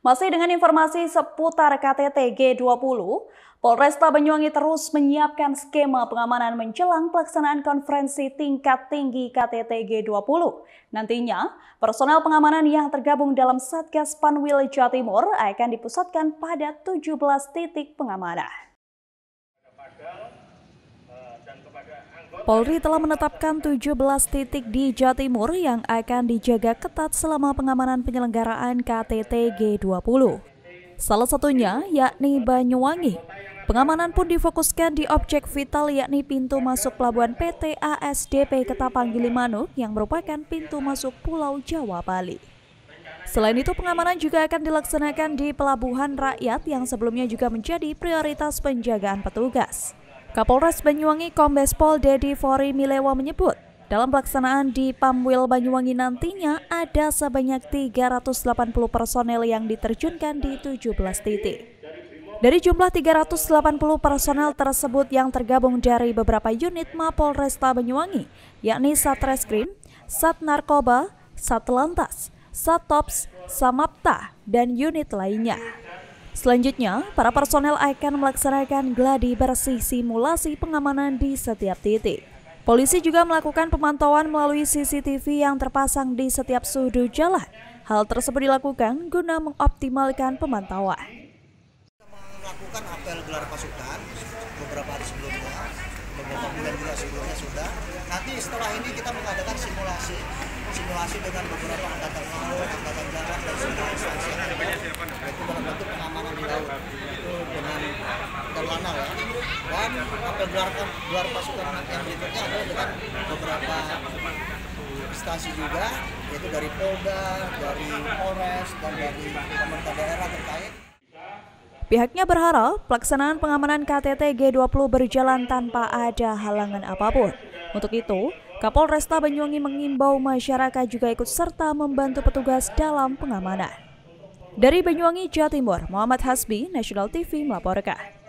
Masih dengan informasi seputar KTT G20, Polresta Banyuwangi terus menyiapkan skema pengamanan menjelang pelaksanaan konferensi tingkat tinggi KTT G20. Nantinya, personel pengamanan yang tergabung dalam Satgas Panwil Jawa Timur akan dipusatkan pada 17 titik pengamanan. Polri telah menetapkan 17 titik di Jawa Timur yang akan dijaga ketat selama pengamanan penyelenggaraan KTT G20. Salah satunya yakni Banyuwangi. Pengamanan pun difokuskan di objek vital yakni pintu masuk pelabuhan PT ASDP Ketapang Gilimanuk yang merupakan pintu masuk Pulau Jawa Bali. Selain itu, pengamanan juga akan dilaksanakan di pelabuhan rakyat yang sebelumnya juga menjadi prioritas penjagaan petugas. Kapolres Banyuwangi Kombes Pol Dedi Fori Milewa menyebut, dalam pelaksanaan di Pamwil Banyuwangi nantinya ada sebanyak 380 personel yang diterjunkan di 17 titik. Dari jumlah 380 personel tersebut yang tergabung dari beberapa unit Mapolresta Banyuwangi, yakni Satreskrim, Sat Narkoba, Satlantas, Satops, Samapta, dan unit lainnya. Selanjutnya, para personel akan melaksanakan gladi bersih simulasi pengamanan di setiap titik. Polisi juga melakukan pemantauan melalui CCTV yang terpasang di setiap sudut jalan. Hal tersebut dilakukan guna mengoptimalkan pemantauan. Kita Melakukan apel gelar pasukan beberapa hari sebelumnya, beberapa bulan juga sebelumnya sudah. Nanti setelah ini kita mengadakan simulasi, simulasi dengan beberapa angkatan laut, angkatan darat, dan semua instansi yang dan apa gelar gelar pasukan yang berikutnya adalah dengan beberapa stasi juga yaitu dari Polda, dari Polres, dan dari pemerintah daerah terkait. Pihaknya berharap pelaksanaan pengamanan KTT G20 berjalan tanpa ada halangan apapun. Untuk itu, Kapolresta Banyuwangi mengimbau masyarakat juga ikut serta membantu petugas dalam pengamanan. Dari Banyuwangi, Jawa Timur, Muhammad Hasbi, National TV melaporkan.